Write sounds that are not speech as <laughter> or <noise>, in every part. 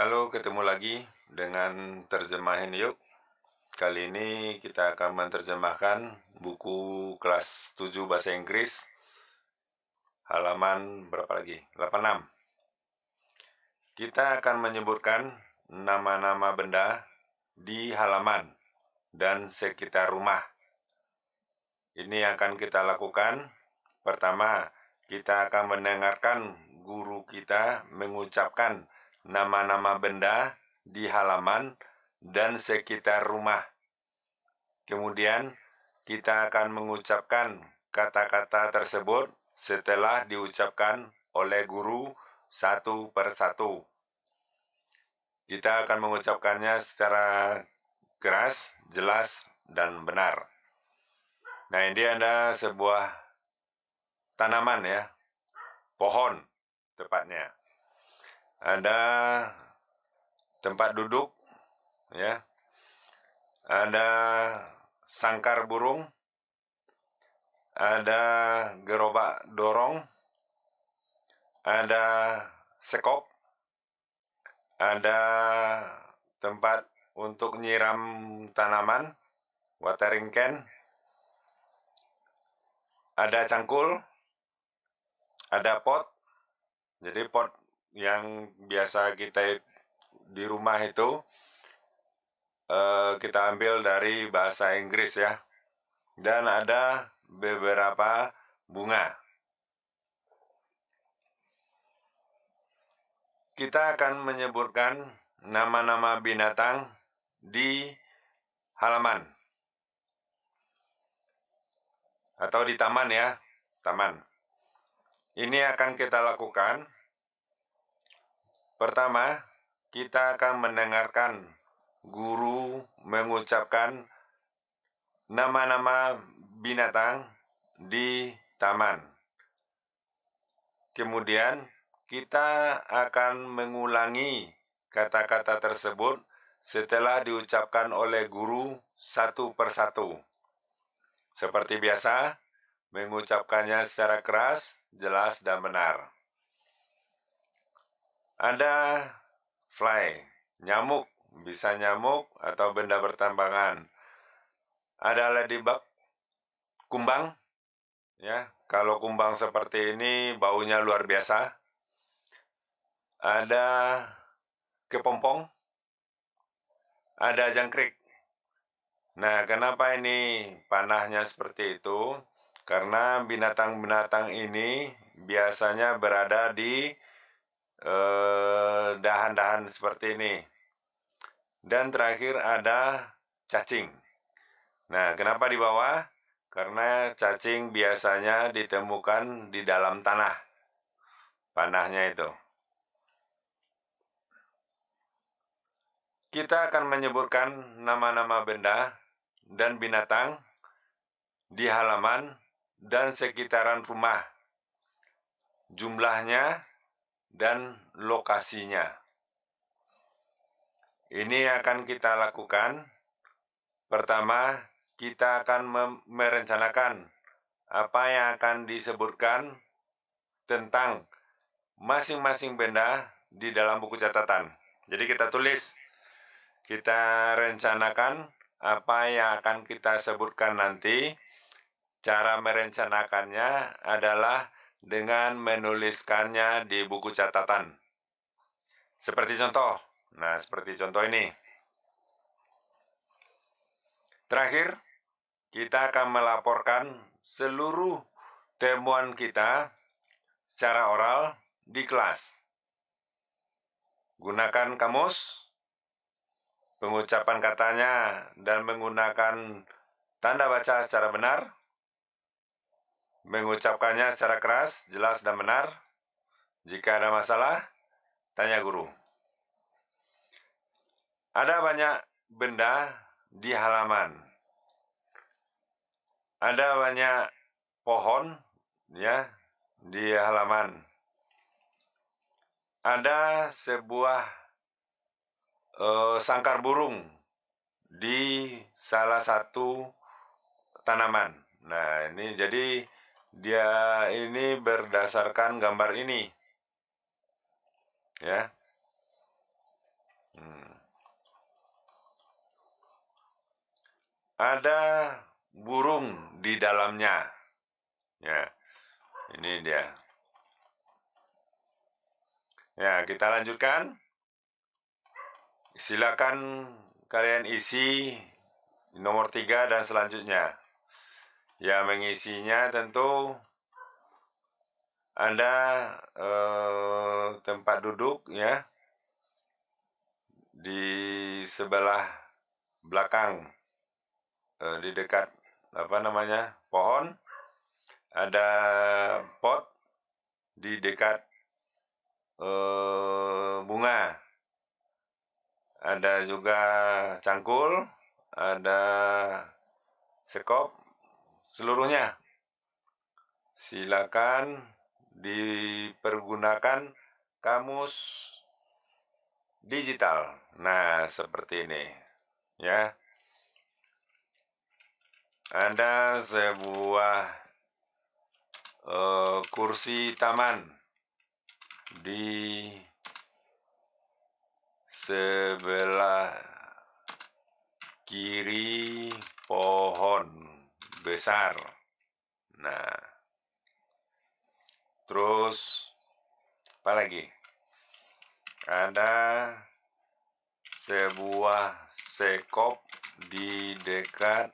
Halo, ketemu lagi dengan terjemahin yuk. Kali ini kita akan menerjemahkan buku kelas 7 bahasa Inggris halaman berapa lagi? 86. Kita akan menyebutkan nama-nama benda di halaman dan sekitar rumah. Ini yang akan kita lakukan. Pertama, kita akan mendengarkan guru kita mengucapkan nama-nama benda di halaman dan sekitar rumah. Kemudian, kita akan mengucapkan kata-kata tersebut setelah diucapkan oleh guru satu per satu. Kita akan mengucapkannya secara keras, jelas, dan benar. Nah, ini ada sebuah tanaman ya, pohon tepatnya ada tempat duduk ya ada sangkar burung ada gerobak dorong ada sekop ada tempat untuk nyiram tanaman watering can ada cangkul ada pot jadi pot yang biasa kita di rumah itu eh, kita ambil dari bahasa Inggris ya. Dan ada beberapa bunga. Kita akan menyebutkan nama-nama binatang di halaman atau di taman ya, taman. Ini akan kita lakukan Pertama, kita akan mendengarkan guru mengucapkan nama-nama binatang di taman. Kemudian, kita akan mengulangi kata-kata tersebut setelah diucapkan oleh guru satu persatu. Seperti biasa, mengucapkannya secara keras, jelas, dan benar. Ada fly, nyamuk, bisa nyamuk atau benda bertambangan. Ada ladybug, kumbang, ya. Kalau kumbang seperti ini baunya luar biasa. Ada kepompong, ada jangkrik. Nah, kenapa ini panahnya seperti itu? Karena binatang-binatang ini biasanya berada di Eh, dahan-dahan eh, seperti ini. Dan terakhir ada cacing. Nah, kenapa di bawah? Karena cacing biasanya ditemukan di dalam tanah. Panahnya itu. Kita akan menyebutkan nama-nama benda dan binatang di halaman dan sekitaran rumah. Jumlahnya dan lokasinya. Ini akan kita lakukan. Pertama, kita akan merencanakan apa yang akan disebutkan tentang masing-masing benda di dalam buku catatan. Jadi kita tulis, kita rencanakan apa yang akan kita sebutkan nanti. Cara merencanakannya adalah dengan menuliskannya di buku catatan. Seperti contoh, nah seperti contoh ini. Terakhir, kita akan melaporkan seluruh temuan kita secara oral di kelas. Gunakan kamus, pengucapan katanya, dan menggunakan tanda baca secara benar mengucapkannya secara keras, jelas dan benar. Jika ada masalah, tanya guru. Ada banyak benda di halaman. Ada banyak pohon ya di halaman. Ada sebuah uh, sangkar burung di salah satu tanaman. Nah, ini jadi dia ini berdasarkan gambar ini ya hmm. ada burung di dalamnya ya ini dia ya kita lanjutkan silakan kalian isi nomor tiga dan selanjutnya ya mengisinya tentu ada eh, tempat duduk ya di sebelah belakang eh, di dekat apa namanya pohon ada pot di dekat eh, bunga ada juga cangkul ada sekop seluruhnya silakan dipergunakan kamus digital. Nah, seperti ini ya. Ada sebuah uh, kursi taman di sebelah kiri pohon besar. Nah, terus apa lagi? Ada sebuah sekop di dekat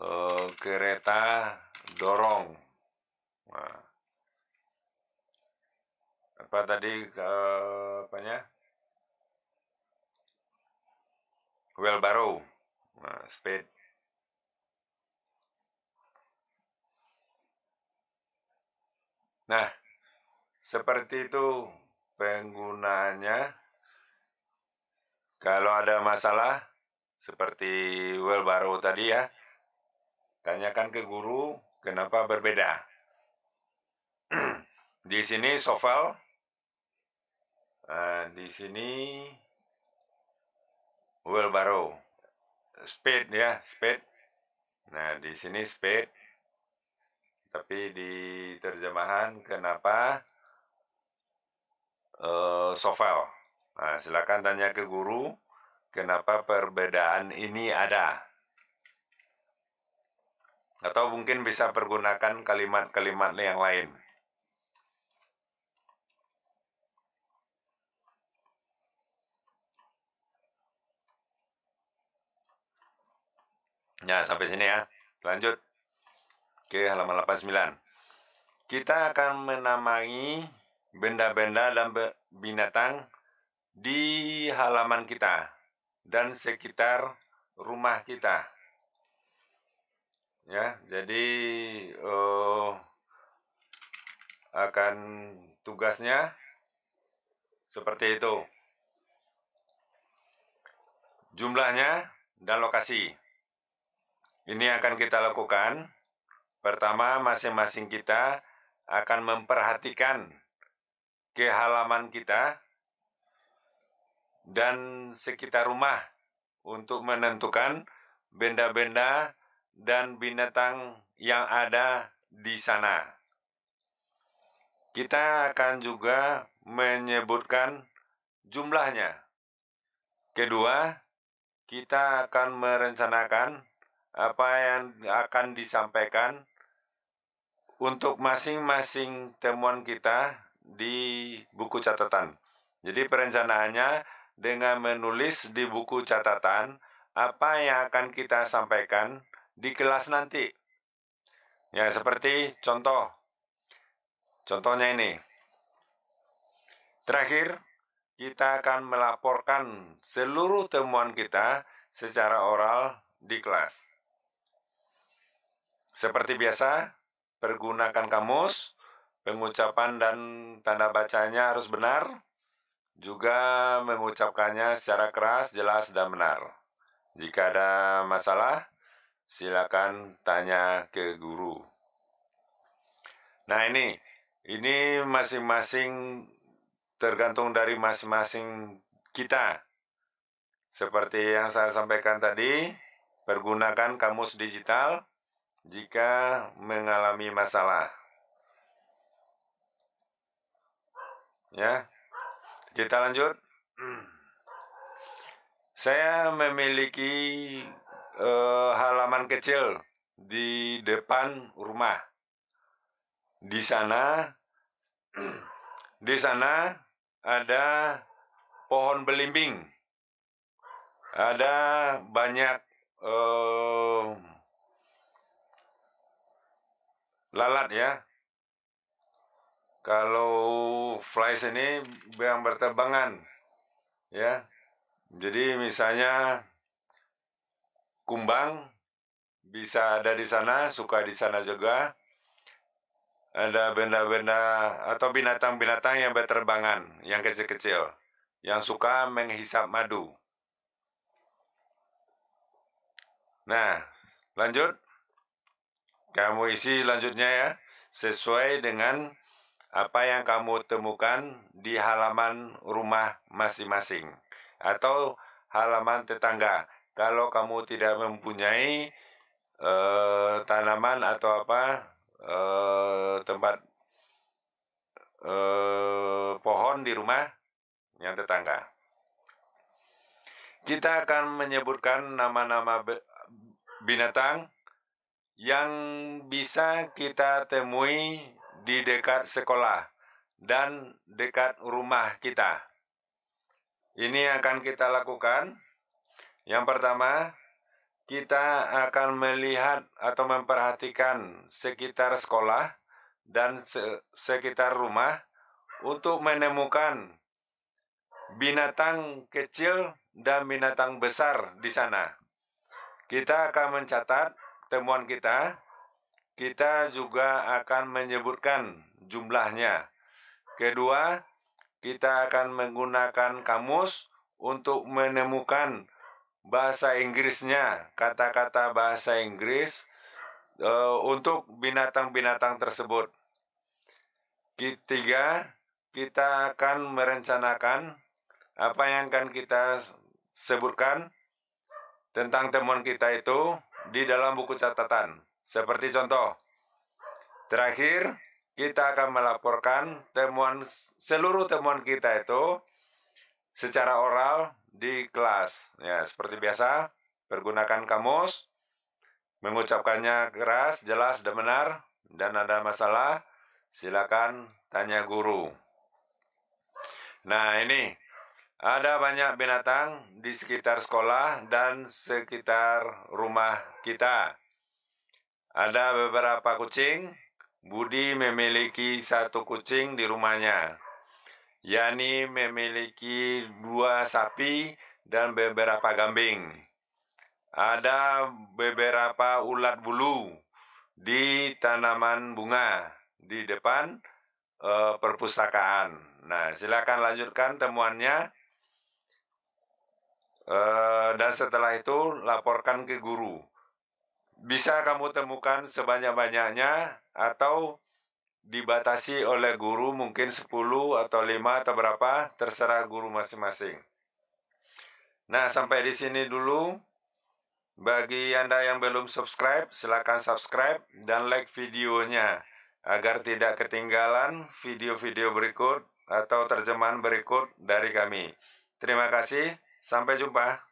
e, kereta dorong. Nah, apa tadi uh, apanya? Wheelbarrow, nah, speed. Nah, seperti itu penggunaannya. Kalau ada masalah seperti well baru tadi ya, tanyakan ke guru kenapa berbeda. <clears throat> di sini soval, nah, eh, di sini well baru, speed ya, speed. Nah, di sini speed tapi di terjemahan kenapa uh, sovel nah silakan tanya ke guru kenapa perbedaan ini ada atau mungkin bisa pergunakan kalimat-kalimat yang lain Nah, sampai sini ya. Lanjut. Oke, halaman 89. Kita akan menamai benda-benda dan binatang di halaman kita dan sekitar rumah kita. Ya, jadi uh, akan tugasnya seperti itu. Jumlahnya dan lokasi. Ini akan kita lakukan Pertama, masing-masing kita akan memperhatikan kehalaman kita dan sekitar rumah untuk menentukan benda-benda dan binatang yang ada di sana. Kita akan juga menyebutkan jumlahnya. Kedua, kita akan merencanakan apa yang akan disampaikan untuk masing-masing temuan kita di buku catatan. Jadi perencanaannya dengan menulis di buku catatan apa yang akan kita sampaikan di kelas nanti. Ya, seperti contoh. Contohnya ini. Terakhir, kita akan melaporkan seluruh temuan kita secara oral di kelas. Seperti biasa, pergunakan kamus, pengucapan dan tanda bacanya harus benar, juga mengucapkannya secara keras, jelas, dan benar. Jika ada masalah, silakan tanya ke guru. Nah ini, ini masing-masing tergantung dari masing-masing kita. Seperti yang saya sampaikan tadi, pergunakan kamus digital, jika mengalami masalah. Ya, kita lanjut. Saya memiliki eh, halaman kecil di depan rumah. Di sana, di sana ada pohon belimbing. Ada banyak eh, lalat ya. Kalau flies ini yang berterbangan ya. Jadi misalnya kumbang bisa ada di sana, suka di sana juga. Ada benda-benda atau binatang-binatang yang berterbangan, yang kecil-kecil, yang suka menghisap madu. Nah, lanjut. Kamu isi lanjutnya ya, sesuai dengan apa yang kamu temukan di halaman rumah masing-masing atau halaman tetangga. Kalau kamu tidak mempunyai e, tanaman atau apa e, tempat e, pohon di rumah yang tetangga, kita akan menyebutkan nama-nama binatang yang bisa kita temui di dekat sekolah dan dekat rumah kita. Ini akan kita lakukan. Yang pertama, kita akan melihat atau memperhatikan sekitar sekolah dan se sekitar rumah untuk menemukan binatang kecil dan binatang besar di sana. Kita akan mencatat temuan kita, kita juga akan menyebutkan jumlahnya. Kedua, kita akan menggunakan kamus untuk menemukan bahasa Inggrisnya, kata-kata bahasa Inggris e, untuk binatang-binatang tersebut. Ketiga, kita akan merencanakan apa yang akan kita sebutkan tentang temuan kita itu di dalam buku catatan. Seperti contoh, terakhir kita akan melaporkan temuan seluruh temuan kita itu secara oral di kelas. Ya, seperti biasa, pergunakan kamus, mengucapkannya keras, jelas, dan benar, dan ada masalah, silakan tanya guru. Nah, ini ada banyak binatang di sekitar sekolah dan sekitar rumah kita. Ada beberapa kucing. Budi memiliki satu kucing di rumahnya. Yani memiliki dua sapi dan beberapa kambing. Ada beberapa ulat bulu di tanaman bunga di depan e, perpustakaan. Nah, silakan lanjutkan temuannya. Eh, dan setelah itu laporkan ke guru. Bisa kamu temukan sebanyak-banyaknya atau dibatasi oleh guru mungkin 10 atau 5 atau berapa terserah guru masing-masing. Nah, sampai di sini dulu. Bagi Anda yang belum subscribe, silakan subscribe dan like videonya agar tidak ketinggalan video-video berikut atau terjemahan berikut dari kami. Terima kasih. Sampai jumpa.